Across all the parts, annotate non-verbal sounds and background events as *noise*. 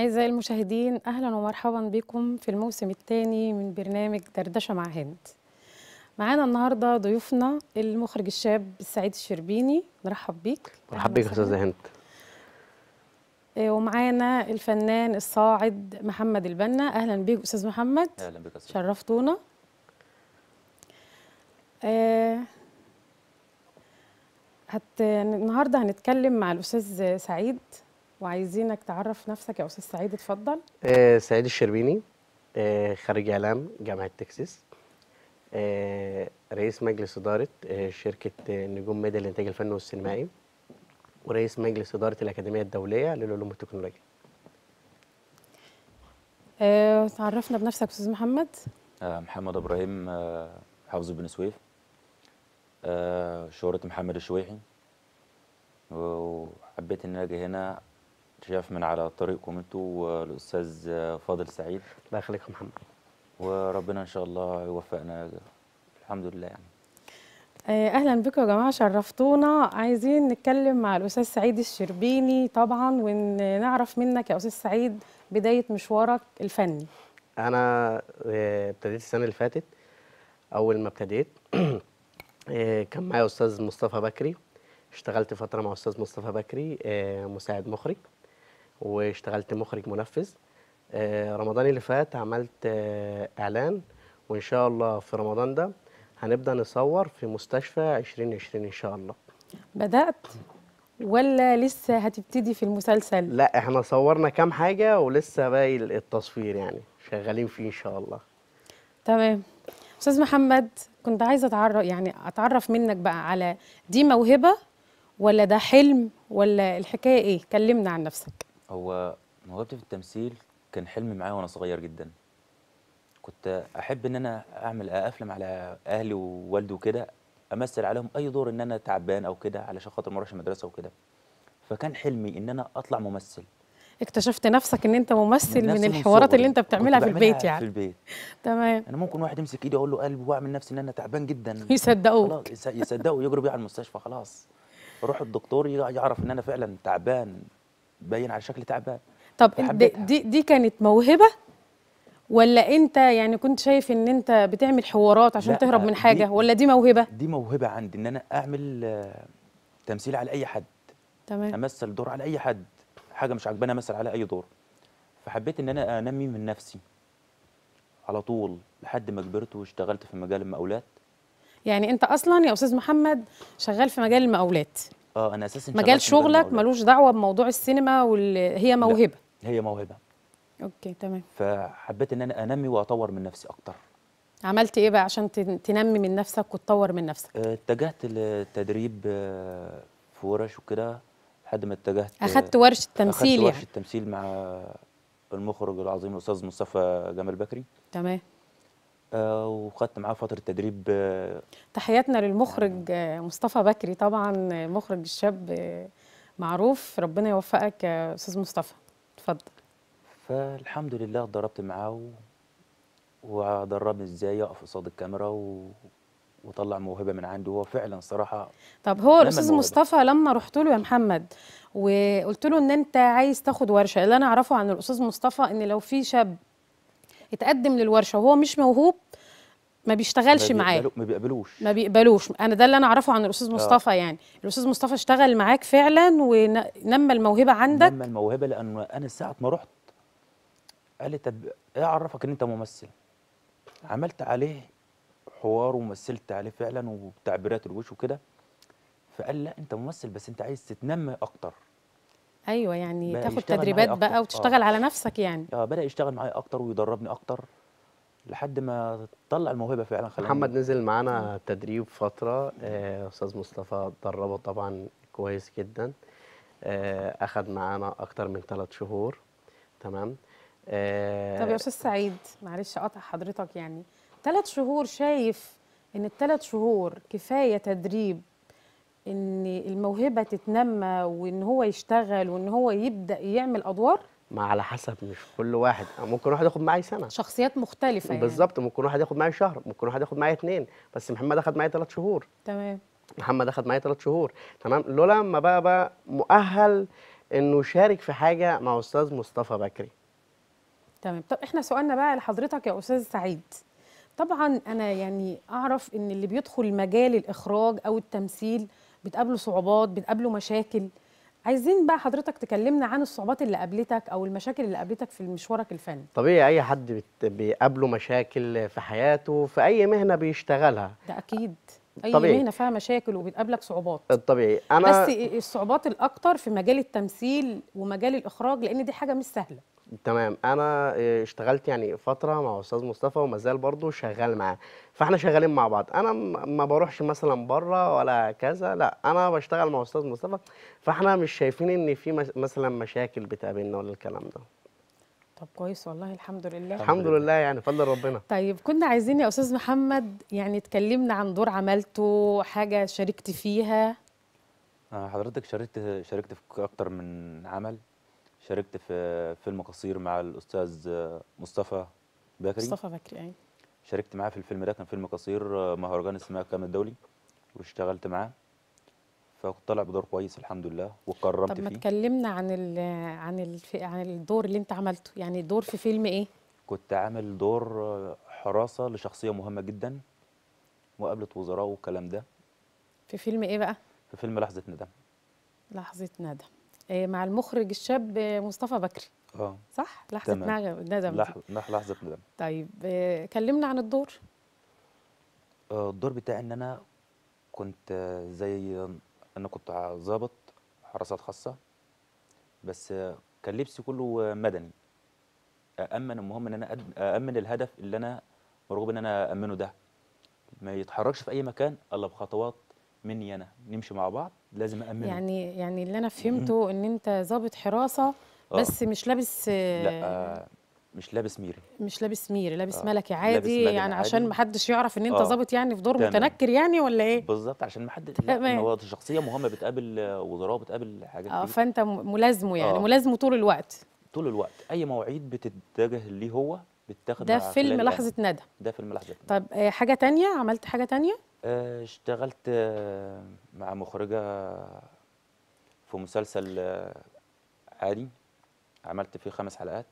أعزائي المشاهدين أهلا ومرحبا بكم في الموسم الثاني من برنامج دردشة مع هند معانا النهاردة ضيوفنا المخرج الشاب سعيد الشربيني نرحب بيك مرحب بيك يا أستاذة هند آه، ومعانا الفنان الصاعد محمد البنا أهلا بيك أستاذ محمد أهلا بك أستاذ شرفتونا آه هت... النهارده هنتكلم مع الأستاذ سعيد وعايزينك تعرف نفسك يا استاذ سعيد اتفضل آه سعيد الشربيني آه خريج اعلام جامعه تكساس آه رئيس مجلس اداره آه شركه آه نجوم ميديا للانتاج الفني والسينمائي ورئيس مجلس اداره الاكاديميه الدوليه للعلوم والتكنولوجيا آه، تعرفنا بنفسك استاذ محمد آه، محمد ابراهيم آه، حافظ بن سويف شهرة محمد الشويحي وحبيت ان اجي هنا شاف من على طريقكم انتوا والاستاذ فاضل سعيد الله يخليك يا محمد وربنا ان شاء الله يوفقنا الحمد لله يعني آه، اهلا بكم يا جماعه شرفتونا عايزين نتكلم مع الاستاذ سعيد الشربيني طبعا ونعرف منك يا استاذ سعيد بدايه مشوارك الفني انا آه، ابتديت السنه اللي فاتت اول ما ابتديت *clears throat* آه، كان معايا استاذ مصطفى بكري اشتغلت فتره مع استاذ مصطفى بكري مساعد مخرج واشتغلت مخرج منفذ آه، رمضان اللي فات عملت آه، اعلان وان شاء الله في رمضان ده هنبدا نصور في مستشفى 2020 ان شاء الله بدات ولا لسه هتبتدي في المسلسل لا احنا صورنا كام حاجه ولسه باقي التصوير يعني شغالين فيه ان شاء الله تمام استاذ محمد كنت عايزه اتعرف يعني اتعرف منك بقى على دي موهبه ولا ده حلم ولا الحكايه ايه كلمنا عن نفسك هو موهبتي في التمثيل كان حلم معايا وانا صغير جدا كنت احب ان انا اعمل افلم على اهلي ووالدي وكده امثل عليهم اي دور ان انا تعبان او كده علشان خاطر ما اروحش المدرسه وكده فكان حلمي ان انا اطلع ممثل اكتشفت نفسك ان انت ممثل من, من الحوارات اللي انت بتعملها في البيت يعني في البيت تمام انا ممكن واحد يمسك ايدي اقول له قلب واعمل نفسي ان انا تعبان جدا *laughs* يصدقوك يصدقوا يجروا بيا على المستشفى خلاص روح الدكتور يعرف ان انا فعلا تعبان باين على شكل تعبان طب دي, دي دي كانت موهبه ولا انت يعني كنت شايف ان انت بتعمل حوارات عشان تهرب من حاجه دي ولا دي موهبه دي موهبه عندي ان انا اعمل آه، تمثيل على اي حد تمام امثل دور على اي حد حاجه مش عجباني امثل على اي دور فحبيت ان انا انمي من نفسي على طول لحد ما كبرت واشتغلت في مجال المقاولات يعني انت اصلا يا استاذ محمد شغال في مجال المقاولات اه انا اساسا مجال شغلك ملوش دعوه بموضوع السينما واللي هي موهبه لا. هي موهبه اوكي تمام فحبيت ان انا انمي واطور من نفسي اكتر عملت ايه بقى عشان تنمي من نفسك وتطور من نفسك آه، اتجهت للتدريب آه، في ورش وكده لحد ما اتجهت اخدت ورشه تمثيل اخدت ورشه يعني. تمثيل مع المخرج العظيم الاستاذ مصطفى جمال بكري تمام آه، وخدت معاه فتره تدريب آه، تحياتنا للمخرج يعني مصطفى بكري طبعا مخرج الشاب آه، معروف ربنا يوفقك يا استاذ مصطفى اتفضل فالحمد لله اتدربت معاه ودربني ازاي اقف قصاد الكاميرا و... وطلع موهبه من عنده هو فعلا صراحه طب هو الاستاذ مصطفى لما رحت له يا محمد وقلت له ان انت عايز تاخد ورشه اللي انا اعرفه عن الاستاذ مصطفى ان لو في شاب اتقدم للورشه وهو مش موهوب ما بيشتغلش معاه ما بيقبلوش ما بيقبلوش انا ده اللي انا اعرفه عن الاستاذ آه. مصطفى آه. يعني الاستاذ مصطفى اشتغل معاك فعلا ونمى الموهبه عندك نمى الموهبه لان انا ساعه ما رحت قال لي طب ايه عرفك ان انت ممثل عملت عليه حوار ومثلت عليه فعلا وتعبيرات الوش وكده فقال لا انت ممثل بس انت عايز تتنمى اكتر ايوه يعني تاخد تدريبات بقى وتشتغل آه. على نفسك يعني اه بدا يشتغل معايا اكتر ويدربني اكتر لحد ما طلع الموهبه فعلا خلاني محمد نزل معانا تدريب فتره آه استاذ مصطفى دربه طبعا كويس جدا آه اخد معانا اكتر من ثلاث شهور تمام آه طب يا استاذ سعيد معلش اقطع حضرتك يعني ثلاث شهور شايف ان الثلاث شهور كفايه تدريب ان الموهبه تتنمى وان هو يشتغل وان هو يبدا يعمل ادوار ما على حسب مش كل واحد ممكن واحد ياخد معايا سنه شخصيات مختلفه يعني. بالظبط ممكن واحد ياخد معايا شهر ممكن واحد ياخد معايا اثنين بس محمد اخد معايا ثلاث شهور تمام محمد اخد معايا ثلاث شهور تمام لولا ما بقى بقى مؤهل انه يشارك في حاجه مع استاذ مصطفى بكري تمام طب احنا سؤالنا بقى لحضرتك يا استاذ سعيد طبعا انا يعني اعرف ان اللي بيدخل مجال الاخراج او التمثيل بتقابله صعوبات بتقابله مشاكل عايزين بقى حضرتك تكلمنا عن الصعوبات اللي قابلتك او المشاكل اللي قابلتك في مشوارك الفني طبيعي اي حد بيقابله مشاكل في حياته في اي مهنه بيشتغلها ده اكيد اي طبيعي. مهنه فيها مشاكل وبتقابلك صعوبات طبيعي انا بس الصعوبات الاكتر في مجال التمثيل ومجال الاخراج لان دي حاجه مش سهله تمام انا آه، اشتغلت يعني فتره مع استاذ مصطفى وما زال برضه شغال معاه فاحنا شغالين مع بعض انا ما بروحش مثلا بره ولا كذا لا انا بشتغل مع استاذ مصطفى فاحنا مش شايفين ان في مثلا مشاكل بتقابلنا ولا الكلام ده طب كويس والله الحمد لله الحمد لله يعني فضل ربنا طيب كنا عايزين يا استاذ محمد يعني تكلمنا عن دور عملته حاجه شاركت فيها حضرتك شاركت شاركت في اكتر من عمل شاركت في فيلم قصير مع الاستاذ مصطفى بكري مصطفى بكري اي شاركت معاه في الفيلم ده كان فيلم قصير آه، مهرجان اسمه كامل الدولي واشتغلت معاه فكنت طالع بدور كويس الحمد لله وكرمت فيه طب ما تكلمنا عن الـ عن الـ عن الدور اللي انت عملته يعني دور في فيلم ايه كنت عامل دور آه، حراسه لشخصيه مهمه جدا مقابله وزراء والكلام ده في فيلم ايه بقى في فيلم لحظه ندم لحظه ندم آه، مع المخرج الشاب مصطفى بكري اه صح لحظه ندم لح... لحظه ندم طيب آه، كلمنا عن الدور آه، الدور بتاعي ان انا كنت زي انا كنت ظابط حراسات خاصه بس كان لبسي كله مدني أأمن المهم إن أنا أأمن الهدف اللي أنا مرغوب إن أنا أأمنه ده ما يتحركش في أي مكان إلا بخطوات مني انا نمشي مع بعض لازم امنه يعني يعني اللي أنا فهمته إن أنت ظابط حراسة آه. بس أوه. مش لابس لا آه، مش لابس ميري مش لابس ميري لابس أوه. ملكي عادي لابس يعني عادي. عشان محدش يعرف ان انت آه. ظابط يعني في دور تمام. متنكر يعني ولا ايه بالظبط عشان محدش هو شخصيه مهمه بتقابل وزراء بتقابل حاجات اه فانت ملازمه يعني ملازمه طول الوقت طول الوقت اي مواعيد بتتجه ليه هو بتاخد ده فيلم لحظه ندى ده فيلم لحظه ندى طب حاجه تانية عملت حاجه تانية آه، اشتغلت آه، مع مخرجة في مسلسل آه، عادي عملت فيه خمس حلقات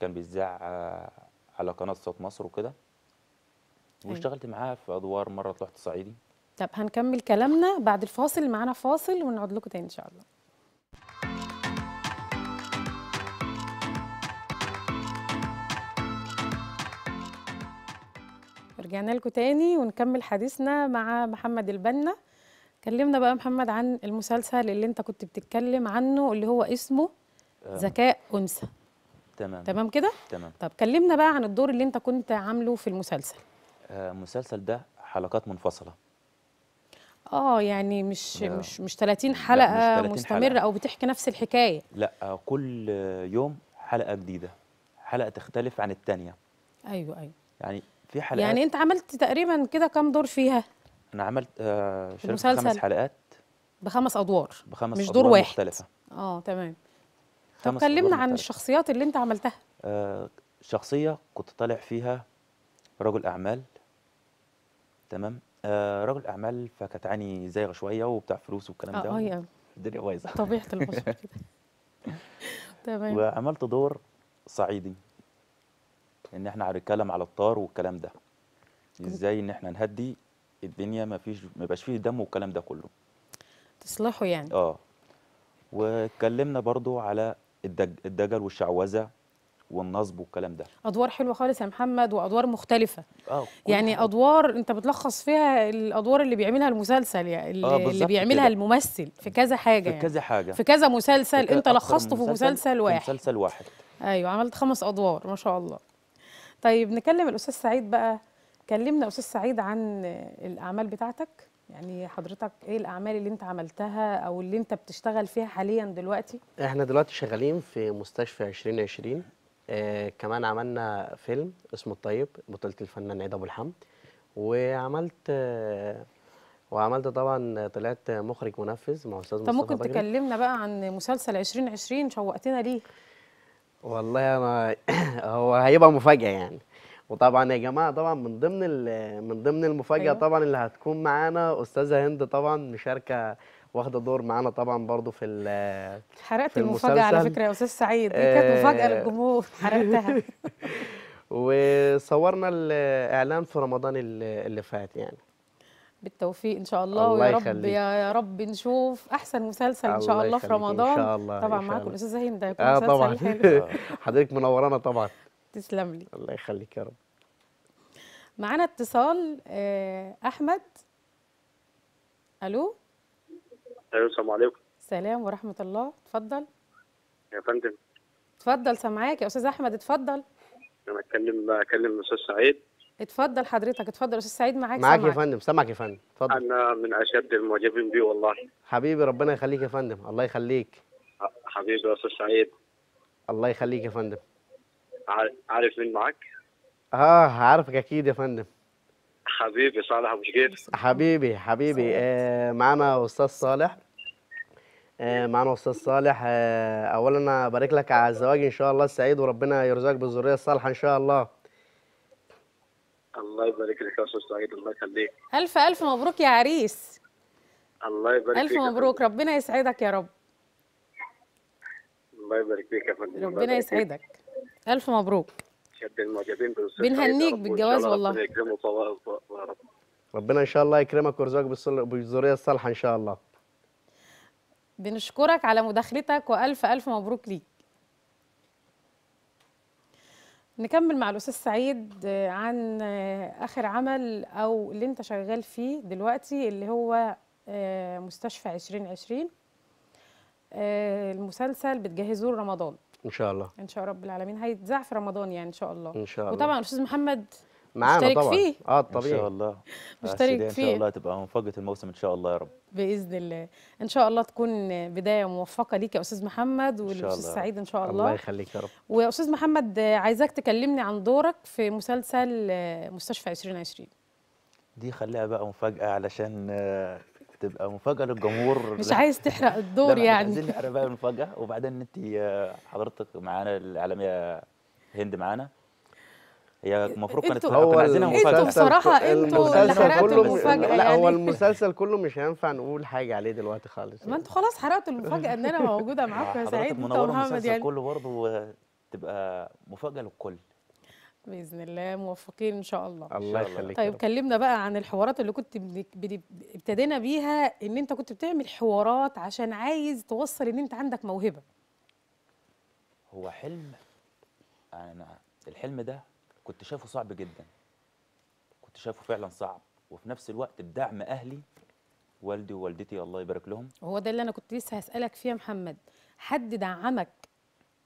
كان بيتذاع على قناة صوت مصر وكده واشتغلت معاها في أدوار مرة طلعت صعيدي طب هنكمل كلامنا بعد الفاصل معانا فاصل ونعود لكم تاني إن شاء الله رجعنا لكم تاني ونكمل حديثنا مع محمد البنا كلمنا بقى محمد عن المسلسل اللي انت كنت بتتكلم عنه اللي هو اسمه آه. ذكاء انثى تمام تمام كده تمام طب كلمنا بقى عن الدور اللي انت كنت عامله في المسلسل آه، المسلسل ده حلقات منفصله اه يعني مش لا. مش مش 30 حلقه مستمره او بتحكي نفس الحكايه لا كل يوم حلقه جديده حلقه تختلف عن الثانيه ايوه ايوه يعني في حلقات يعني انت عملت تقريبا كده كام دور فيها انا عملت آه شاركت خمس حلقات بخمس ادوار بخمس مش أدوار دور واحد مختلفه اه تمام طب كلمنا عن الشخصيات اللي انت عملتها آه شخصيه كنت طالع فيها رجل اعمال تمام آه رجل اعمال فكانت عيني زايغه شويه وبتاع فلوس والكلام آه، ده اه الدنيا بايظه طبيعه البشر كده *laughs* تمام وعملت دور صعيدي ان احنا هنتكلم على الطار والكلام ده ازاي ان احنا نهدي الدنيا ما فيش ما يبقاش فيه دم والكلام ده كله تصلحه يعني اه واتكلمنا برضو على الدج الدجل والشعوذه والنصب والكلام ده ادوار حلوه خالص يا محمد وادوار مختلفه اه يعني حلو. ادوار انت بتلخص فيها الادوار اللي بيعملها المسلسل يعني اللي, آه اللي بيعملها كده. الممثل في كذا حاجه في يعني. كذا حاجه في كذا مسلسل في انت لخصته في مسلسل واحد في مسلسل واحد ايوه عملت خمس ادوار ما شاء الله طيب نكلم الاستاذ سعيد بقى كلمنا استاذ سعيد عن الاعمال بتاعتك يعني حضرتك ايه الاعمال اللي انت عملتها او اللي انت بتشتغل فيها حاليا دلوقتي احنا دلوقتي شغالين في مستشفى 2020 آه كمان عملنا فيلم اسمه الطيب بطولة الفنان عيد ابو الحمد وعملت آه وعملت طبعا طلعت مخرج منفذ مع استاذ مصطفى طب ممكن طيب. تكلمنا بقى عن مسلسل 2020 شوقتنا ليه والله انا *clears throat* هو هيبقى مفاجاه يعني وطبعا يا جماعه طبعا من ضمن من ضمن المفاجاه أيوة. طبعا اللي هتكون معانا استاذه هند طبعا مشاركه واخده دور معانا طبعا برضو في حرقت المفاجاه على فكره يا استاذ سعيد دي كانت آه. مفاجاه للجمهور حرقتها *laughs* وصورنا الاعلان في رمضان اللي فات يعني بالتوفيق ان شاء الله, الله ويا رب يا رب نشوف احسن مسلسل ان شاء الله في رمضان إن شاء الله طبعا معاكم الاستاذ هند هيكون آه مسلسل طبعا حلو *laughs* حضرتك منورانا طبعا *laughs* تسلم لي الله يخليك يا رب معانا اتصال آه، احمد الو الو السلام عليكم السلام ورحمه الله اتفضل يا فندم اتفضل سامعاك يا استاذ احمد اتفضل انا اتكلم اكلم الاستاذ سعيد اتفضل حضرتك اتفضل استاذ سعيد معاك معاك يا فندم سامعك يا فندم اتفضل انا من اشد المعجبين بيه والله حبيبي ربنا يخليك يا فندم الله يخليك حبيبي يا استاذ سعيد الله يخليك يا فندم عارف مين معاك اه عارفك اكيد يا فندم حبيبي صالح ابو شقير حبيبي حبيبي آه معانا استاذ صالح آه معانا استاذ صالح آه اولا ابارك لك على الزواج ان شاء الله السعيد وربنا يرزقك بالذريه الصالحه ان شاء الله الله يبارك لك يا استاذ سعيد الله يخليك الف الف مبروك يا عريس الله يبارك الف فيك مبروك ربنا يسعدك يا رب الله يبارك فيك يا فندم ربنا يسعدك الف مبروك شد المعجبين بنهنيك بالجواز والله ربنا ان شاء الله يكرمك ويرزقك بالذريه الصالحه ان شاء الله بنشكرك على مداخلتك والف الف مبروك ليك نكمل مع الأستاذ سعيد آه، عن آه، آخر عمل أو اللي أنت شغال فيه دلوقتي اللي هو آه، مستشفى 2020 المسلسل بتجهزوه لرمضان ان شاء الله ان شاء رب العالمين هيتذاع في رمضان يعني ان شاء الله ان شاء الله وطبعا استاذ محمد معانا طبعا فيه. اه طبيعي ان شاء الله مشترك فيه ان شاء الله تبقى مفاجاه الموسم ان شاء الله يا رب باذن الله ان شاء الله تكون بدايه موفقه ليك يا استاذ محمد والاستاذ سعيد ان شاء الله الله يخليك يا رب واستاذ محمد عايزاك تكلمني عن دورك في مسلسل مستشفى 2020 دي خليها بقى مفاجاه علشان آه، تبقى مفاجاه للجمهور *laughs* مش عايز تحرق الدور يعني عايزين نحرق بقى المفاجاه وبعدين انت آه، حضرتك معانا الاعلاميه هند معانا هي المفروض كانت هو عايزينها مفاجاه انتوا بصراحه انتوا اللي حرقتوا المفاجاه لا يعني. هو المسلسل كله مش هينفع نقول حاجه عليه دلوقتي خالص ما انتوا خلاص حرقتوا المفاجاه ان انا موجوده معاكم يا *laughs* آه، سعيد منور المسلسل يعني. كله برضه تبقى مفاجاه للكل باذن الله موفقين ان شاء الله الله يخليك طيب كلمنا بقى عن الحوارات اللي كنت ابتدينا بيها ان انت كنت بتعمل حوارات عشان عايز توصل ان انت عندك موهبه هو حلم انا الحلم ده كنت شايفه صعب جدا كنت شايفه فعلا صعب وفي نفس الوقت بدعم اهلي والدي ووالدتي الله يبارك لهم هو ده اللي انا كنت لسه هسالك فيه يا محمد حد دعمك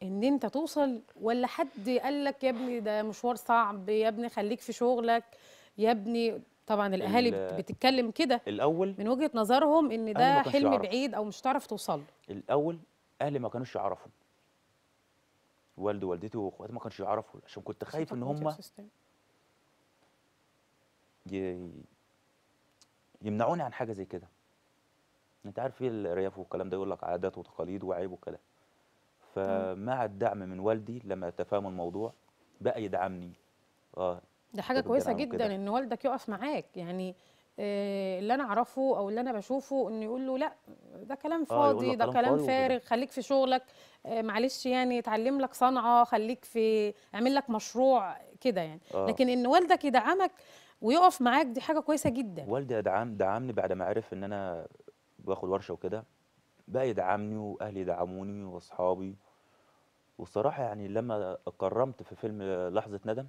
ان انت توصل ولا حد قال لك يا ابني ده مشوار صعب يا ابني خليك في شغلك يا ابني طبعا الاهالي بتتكلم كده الاول من وجهه نظرهم ان ده حلم يعرف. بعيد او مش هتعرف توصل الاول اهلي ما كانوش يعرفوا والده ووالدته واخواتي ما كانش يعرفوا عشان كنت خايف ان هم يمنعوني عن حاجه زي كده انت عارف ايه الرياف والكلام ده يقول لك عادات وتقاليد وعيب وكلام فمع الدعم من والدي لما تفاهم الموضوع بقى يدعمني اه ده حاجه كويسه جدا ان والدك يقف معاك يعني آه، اللي انا اعرفه او اللي انا بشوفه انه يقول له لا ده كلام آه، فاضي آه ده كلام فارغ خليك في شغلك آه، معلش يعني اتعلم لك صنعه خليك في اعمل لك مشروع كده يعني آه. لكن ان والدك يدعمك ويقف معاك دي حاجه كويسه جدا والدي دعم دعمني بعد ما عرف ان انا باخد ورشه وكده بقى يدعمني واهلي يدعموني واصحابي والصراحه يعني لما كرمت في فيلم لحظه ندم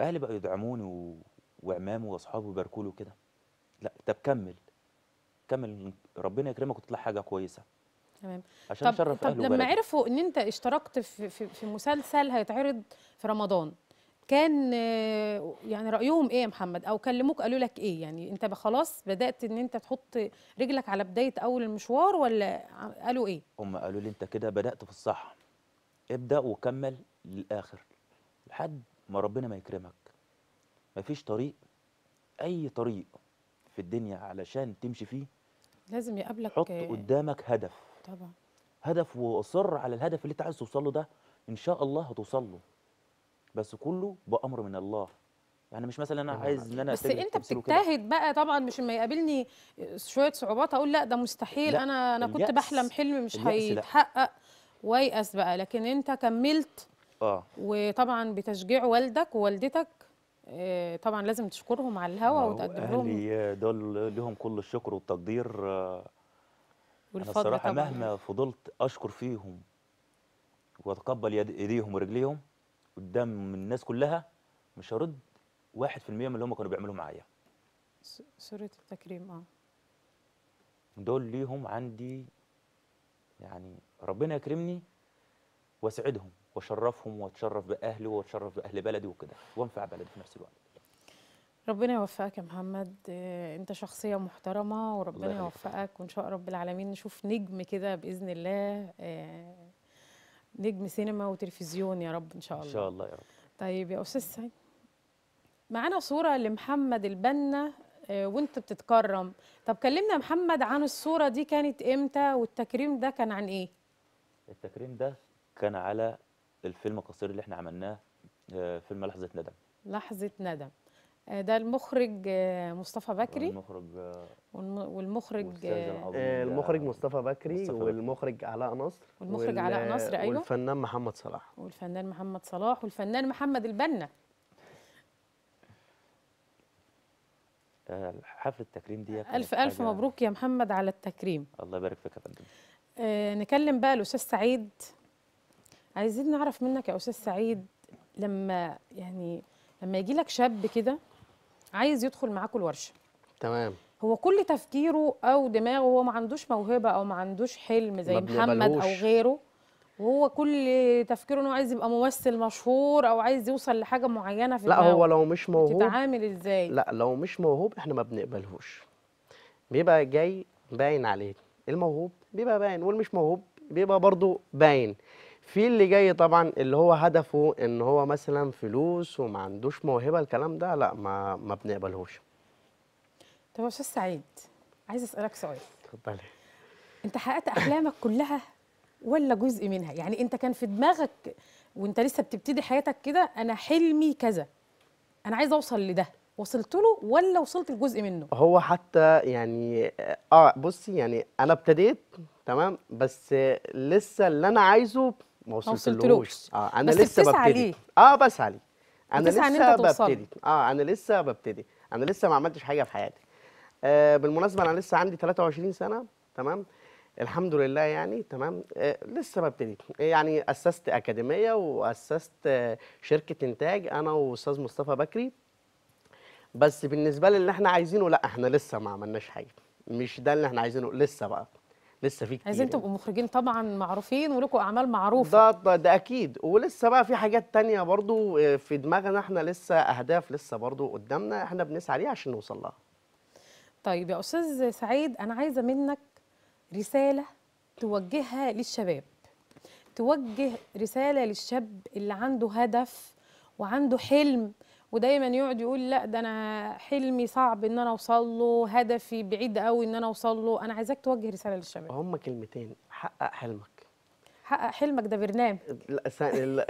اهلي بقوا يدعموني و... وعمامه واصحابه يباركوا له كده لا طب كمل كمل ربنا يكرمك وتطلع حاجه كويسه تمام عشان طب, طب لما وبلد. عرفوا ان انت اشتركت في في, في مسلسل هيتعرض في رمضان كان يعني رايهم ايه يا محمد او كلموك قالوا لك ايه يعني انت خلاص بدات ان انت تحط رجلك على بدايه اول المشوار ولا قالوا ايه هم قالوا لي انت كده بدات في الصح ابدا وكمل للاخر لحد ما ربنا ما يكرمك مفيش طريق أي طريق في الدنيا علشان تمشي فيه لازم يقابلك حط قدامك هدف طبعا هدف وأصر على الهدف اللي أنت عايز توصل له ده إن شاء الله هتوصل له بس كله بأمر من الله يعني مش مثلا انا عايز ان انا بس انت بتجتهد بقى طبعا مش لما يقابلني شويه صعوبات اقول لا ده مستحيل لا انا انا كنت بحلم حلم مش هيتحقق ويأس بقى لكن انت كملت اه وطبعا بتشجيع والدك ووالدتك آه، طبعا لازم تشكرهم على الهوا وتقدم لهم اهلي دول لهم كل الشكر والتقدير آه، والفضل انا الصراحه طبعاً. مهما فضلت اشكر فيهم واتقبل ايديهم ورجليهم قدام الناس كلها مش هرد 1% من اللي هم كانوا بيعملوه معايا سورة التكريم اه دول ليهم عندي يعني ربنا يكرمني واسعدهم واشرفهم واتشرف باهلي واتشرف باهل بلدي وكده وانفع بلدي في نفس الوقت ربنا يوفقك يا محمد آه، انت شخصيه محترمه وربنا يوفقك وان شاء رب العالمين نشوف نجم كده باذن الله آه، نجم سينما وتلفزيون يا رب ان شاء الله ان شاء الله يا رب طيب يا استاذ سعيد معانا صوره لمحمد البنا آه، وانت بتتكرم طب كلمنا محمد عن الصوره دي كانت امتى والتكريم ده كان عن ايه التكريم ده كان على الفيلم القصير اللي احنا عملناه آه، فيلم لحظه ندم لحظه ندم آه، ده المخرج آه، مصطفى بكري والمخرج والمخرج المخرج مصطفى بكري مصطفى والمخرج علاء نصر والمخرج علاء نصر ايوه والفنان محمد صلاح والفنان محمد صلاح والفنان محمد البنا حفل التكريم دي الف الف مبروك يا محمد على التكريم الله يبارك فيك يا فندم نكلم بقى الاستاذ سعيد عايزين نعرف منك يا استاذ سعيد لما يعني لما يجي لك شاب كده عايز يدخل معاكوا الورشه تمام هو كل تفكيره او دماغه هو ما عندوش موهبه او ما عندوش حلم زي محمد او غيره وهو كل تفكيره انه عايز يبقى ممثل مشهور او عايز يوصل لحاجه معينه في لا دماغه. هو لو مش موهوب بتتعامل ازاي لا لو مش موهوب احنا ما بنقبلهوش بيبقى جاي باين عليه الموهوب بيبقى باين والمش موهوب بيبقى برضه باين في اللي جاي طبعا اللي هو هدفه ان هو مثلا فلوس وما عندوش موهبه الكلام ده لا ما ما بنقبلهوش طب يا استاذ سعيد عايز اسالك سؤال اتفضلي انت حققت احلامك كلها ولا جزء منها يعني انت كان في دماغك وانت لسه بتبتدي حياتك كده انا حلمي كذا انا عايز اوصل لده وصلت له ولا وصلت لجزء منه هو حتى يعني اه بصي يعني انا ابتديت تمام بس لسه اللي انا عايزه ما وصلتلوش اه انا بس لسه ببتدي عليه. اه بس علي انا لسه ببتدي اه انا لسه ببتدي انا لسه ما عملتش حاجه في حياتي آه بالمناسبه انا لسه عندي 23 سنه تمام الحمد لله يعني تمام آه لسه ببتدي يعني اسست اكاديميه واسست آه، شركه انتاج انا واستاذ مصطفى بكري بس بالنسبه للي احنا عايزينه لا احنا لسه ما عملناش حاجه مش ده اللي احنا عايزينه لسه بقى لسه في كتير عايزين تبقوا مخرجين طبعا معروفين ولكم اعمال معروفه ده ده اكيد ولسه بقى في حاجات تانية برضو آه، في دماغنا احنا لسه اهداف لسه برضو قدامنا احنا بنسعى ليها عشان نوصل لها طيب يا استاذ سعيد انا عايزه منك رساله توجهها للشباب توجه رساله للشاب اللي عنده هدف وعنده حلم ودايما يقعد يقول لا ده انا حلمي صعب ان انا اوصل له هدفي بعيد قوي ان انا اوصل له انا عايزاك توجه رساله للشباب هم كلمتين حقق حلمك حقق حلمك ده برنامج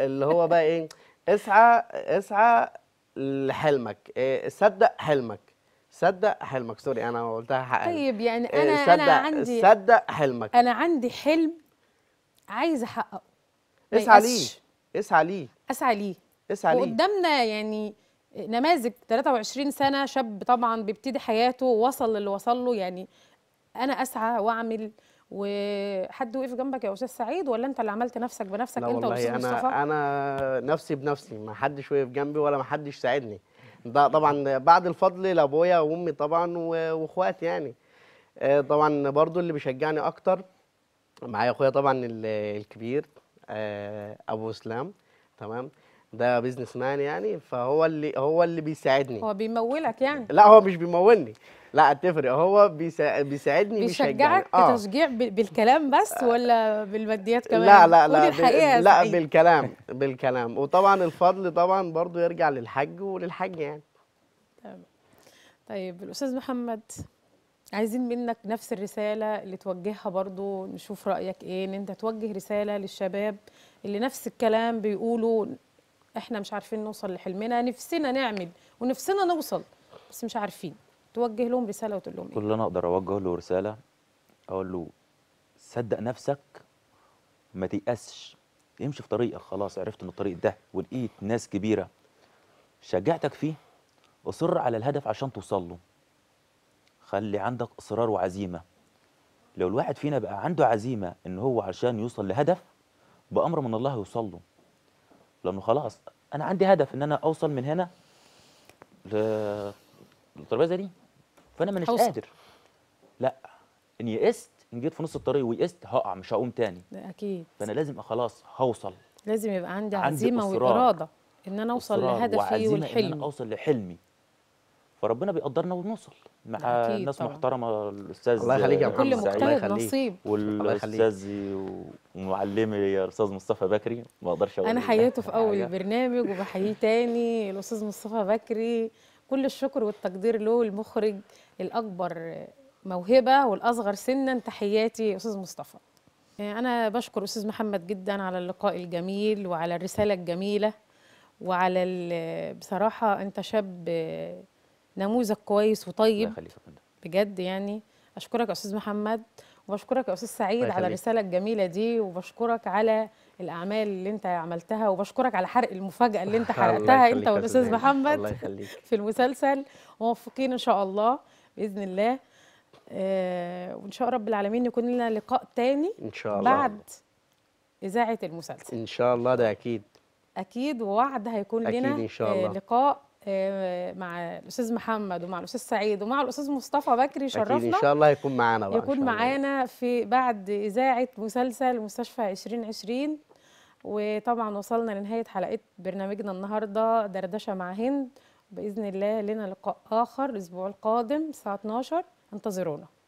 اللي هو بقى ايه اسعى اسعى لحلمك إيه صدق حلمك صدق حلمك سوري انا قلتها حقق طيب يعني آه، انا انا عندي صدق حلمك انا عندي حلم عايز احققه اسعى ليه اسعى ليه اسعى ليه وقدامنا يعني نماذج 23 سنه شاب طبعا بيبتدي حياته وصل للي وصل له يعني انا اسعى واعمل وحد وقف جنبك يا استاذ سعيد ولا انت اللي عملت نفسك بنفسك انت واستاذ مصطفى انا انا نفسي بنفسي ما حدش وقف جنبي ولا ما حدش ساعدني ده طبعا بعد الفضل لابويا وامي طبعا واخواتي يعني آه، طبعا برضو اللي بيشجعني اكتر معايا اخويا طبعا الكبير آه، ابو اسلام تمام ده بيزنس مان يعني فهو اللي هو اللي بيساعدني هو بيمولك يعني لا هو مش بيمولني لا تفرق هو بيسا... بيساعدني بيشجعك آه. بالكلام بس ولا بالماديات كمان لا لا لا لا بالكلام بالكلام وطبعا الفضل طبعا برضو يرجع للحج وللحج يعني طيب الاستاذ محمد عايزين منك نفس الرساله اللي توجهها برضو نشوف رايك ايه ان انت توجه رساله للشباب اللي نفس الكلام بيقولوا احنا مش عارفين نوصل لحلمنا نفسنا نعمل ونفسنا نوصل بس مش عارفين توجه لهم رساله وتقول لهم إيه؟ كل اللي انا اقدر اوجه له رساله اقول له صدق نفسك ما تيأسش امشي في طريقك خلاص عرفت ان الطريق ده ولقيت ناس كبيره شجعتك فيه اصر على الهدف عشان توصل له خلي عندك اصرار وعزيمه لو الواحد فينا بقى عنده عزيمه ان هو عشان يوصل لهدف بامر من الله يوصل له لانه خلاص انا عندي هدف ان انا اوصل من هنا للترابيزه دي فانا مش قادر لا ان يئست ان جيت في نص الطريق ويئست هقع مش هقوم تاني اكيد فانا لازم خلاص هوصل لازم يبقى عندي عزيمه عندي واراده ان انا اوصل لهدفي والحلم ان انا اوصل لحلمي فربنا بيقدرنا وبنوصل مع ناس طبعا. محترمه الاستاذ الله يخليك يا محمد كل مجتهد نصيب والاستاذ ومعلمي يا استاذ مصطفى بكري ما اقدرش اقول انا حييته في اول البرنامج وبحييه تاني الاستاذ مصطفى بكري كل الشكر والتقدير له المخرج الاكبر موهبه والاصغر سنا تحياتي استاذ مصطفى انا بشكر استاذ محمد جدا على اللقاء الجميل وعلى الرساله الجميله وعلى بصراحه انت شاب نموذج كويس وطيب بجد يعني اشكرك يا استاذ محمد وبشكرك يا استاذ سعيد على الرساله الجميله دي وبشكرك على الاعمال اللي انت عملتها وبشكرك على حرق المفاجاه اللي انت *laughs* حرقتها انت والاستاذ محمد الله يخليك. في المسلسل موفقين ان شاء الله باذن الله آه وان شاء رب العالمين يكون لنا لقاء تاني ان شاء الله بعد اذاعه المسلسل ان شاء الله ده اكيد اكيد ووعد هيكون أكيد لنا إن شاء آه، الله. لقاء آه، مع الاستاذ محمد ومع الاستاذ سعيد ومع الاستاذ مصطفى بكري شرفنا ان شاء الله يكون معانا بقى يكون معانا في بعد اذاعه مسلسل مستشفى 2020 وطبعا وصلنا لنهايه حلقه برنامجنا النهارده دردشه مع هند باذن الله لنا لقاء اخر الاسبوع القادم الساعه 12 انتظرونا